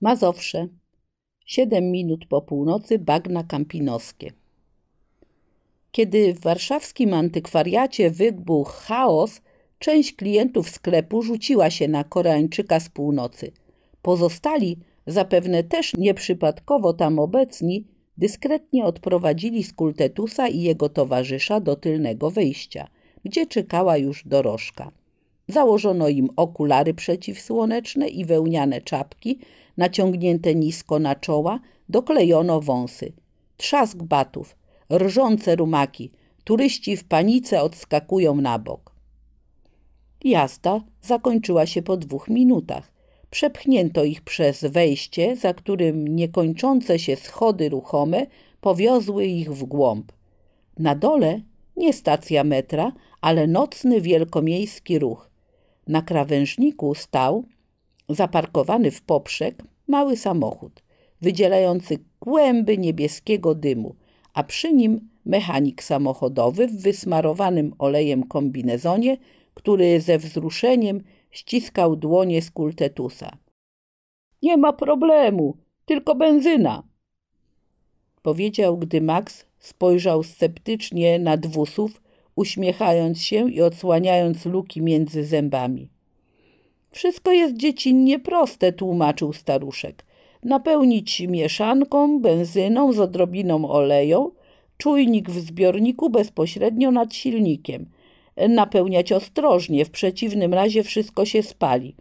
Mazowsze. Siedem minut po północy bagna kampinoskie. Kiedy w warszawskim antykwariacie wybuchł chaos, część klientów sklepu rzuciła się na Koreańczyka z północy. Pozostali, zapewne też nieprzypadkowo tam obecni, dyskretnie odprowadzili Skultetusa i jego towarzysza do tylnego wyjścia, gdzie czekała już dorożka. Założono im okulary przeciwsłoneczne i wełniane czapki, naciągnięte nisko na czoła, doklejono wąsy. Trzask batów, rżące rumaki, turyści w panice odskakują na bok. Jazda zakończyła się po dwóch minutach. Przepchnięto ich przez wejście, za którym niekończące się schody ruchome powiozły ich w głąb. Na dole nie stacja metra, ale nocny wielkomiejski ruch. Na krawężniku stał zaparkowany w poprzek mały samochód, wydzielający kłęby niebieskiego dymu, a przy nim mechanik samochodowy w wysmarowanym olejem kombinezonie, który ze wzruszeniem ściskał dłonie z kultetusa. Nie ma problemu, tylko benzyna, powiedział, gdy Max spojrzał sceptycznie na dwusów, uśmiechając się i odsłaniając luki między zębami. Wszystko jest dziecinnie proste, tłumaczył staruszek. Napełnić mieszanką, benzyną z odrobiną oleju, czujnik w zbiorniku bezpośrednio nad silnikiem. Napełniać ostrożnie, w przeciwnym razie wszystko się spali.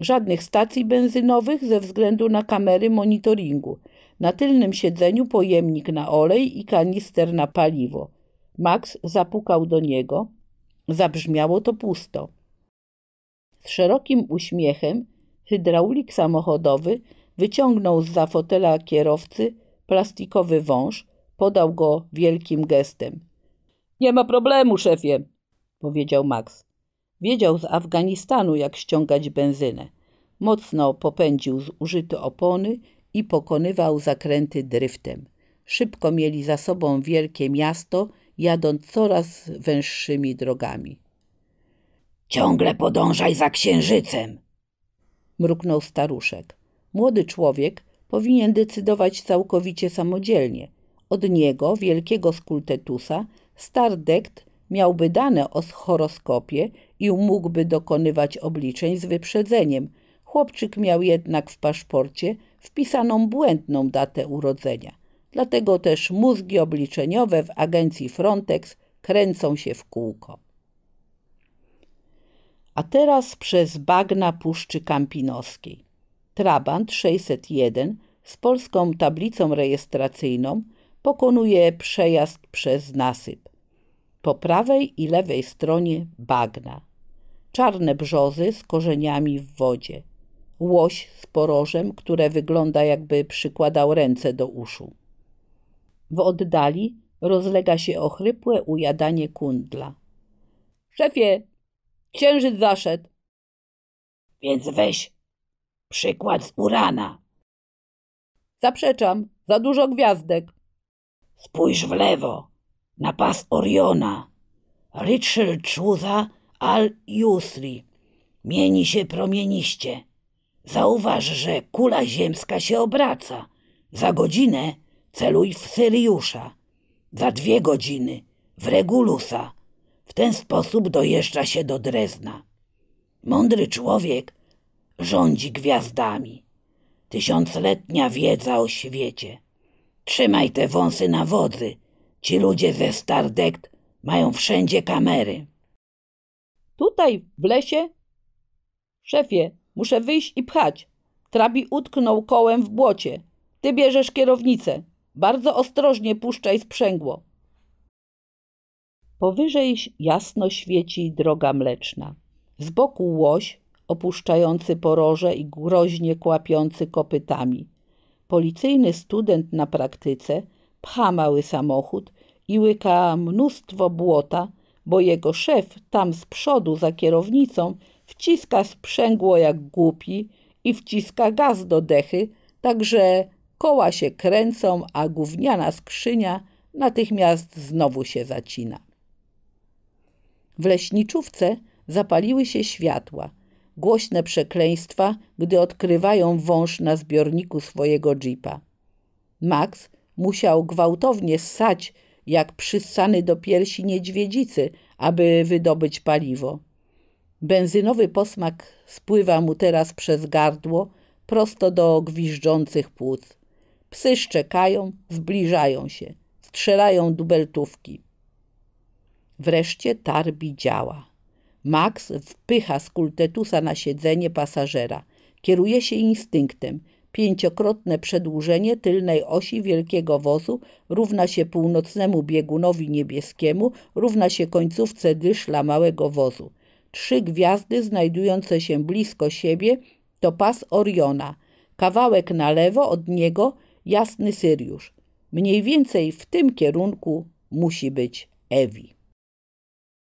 Żadnych stacji benzynowych ze względu na kamery monitoringu. Na tylnym siedzeniu pojemnik na olej i kanister na paliwo. Max zapukał do niego. Zabrzmiało to pusto. Z szerokim uśmiechem hydraulik samochodowy wyciągnął z za fotela kierowcy plastikowy wąż, podał go wielkim gestem. Nie ma problemu, szefie, powiedział Max. Wiedział z Afganistanu, jak ściągać benzynę. Mocno popędził zużyte opony i pokonywał zakręty dryftem. Szybko mieli za sobą wielkie miasto, jadąc coraz węższymi drogami. Ciągle podążaj za księżycem, mruknął staruszek. Młody człowiek powinien decydować całkowicie samodzielnie. Od niego, wielkiego skultetusa, Stardekt miałby dane o horoskopie i mógłby dokonywać obliczeń z wyprzedzeniem. Chłopczyk miał jednak w paszporcie wpisaną błędną datę urodzenia. Dlatego też mózgi obliczeniowe w agencji Frontex kręcą się w kółko a teraz przez bagna Puszczy Kampinoskiej. Trabant 601 z polską tablicą rejestracyjną pokonuje przejazd przez nasyp. Po prawej i lewej stronie bagna. Czarne brzozy z korzeniami w wodzie. Łoś z porożem, które wygląda jakby przykładał ręce do uszu. W oddali rozlega się ochrypłe ujadanie kundla. Szefie, Księżyc zaszedł. Więc weź przykład z Urana. Zaprzeczam, za dużo gwiazdek. Spójrz w lewo, na pas Oriona. Richard Chuza al Jusri. Mieni się promieniście. Zauważ, że kula ziemska się obraca. Za godzinę celuj w Syriusza. Za dwie godziny w Regulusa w ten sposób dojeżdża się do Drezna. Mądry człowiek rządzi gwiazdami. Tysiącletnia wiedza o świecie. Trzymaj te wąsy na wodzy. Ci ludzie ze Stardekt mają wszędzie kamery. Tutaj, w lesie? Szefie, muszę wyjść i pchać. Trabi utknął kołem w błocie. Ty bierzesz kierownicę. Bardzo ostrożnie puszczaj sprzęgło. Powyżej jasno świeci droga mleczna. Z boku łoś, opuszczający poroże i groźnie kłapiący kopytami. Policyjny student na praktyce pcha mały samochód i łyka mnóstwo błota, bo jego szef tam z przodu za kierownicą wciska sprzęgło jak głupi i wciska gaz do dechy, także koła się kręcą, a gówniana skrzynia natychmiast znowu się zacina. W leśniczówce zapaliły się światła. Głośne przekleństwa, gdy odkrywają wąż na zbiorniku swojego jeepa. Max musiał gwałtownie ssać, jak przyssany do piersi niedźwiedzicy, aby wydobyć paliwo. Benzynowy posmak spływa mu teraz przez gardło, prosto do gwiżdżących płuc. Psy szczekają, zbliżają się, strzelają dubeltówki. Wreszcie Tarbi działa. Max wpycha skultetusa na siedzenie pasażera. Kieruje się instynktem. Pięciokrotne przedłużenie tylnej osi wielkiego wozu równa się północnemu biegunowi niebieskiemu, równa się końcówce dyszla małego wozu. Trzy gwiazdy znajdujące się blisko siebie to pas Oriona, kawałek na lewo od niego jasny Syriusz. Mniej więcej w tym kierunku musi być Ewi.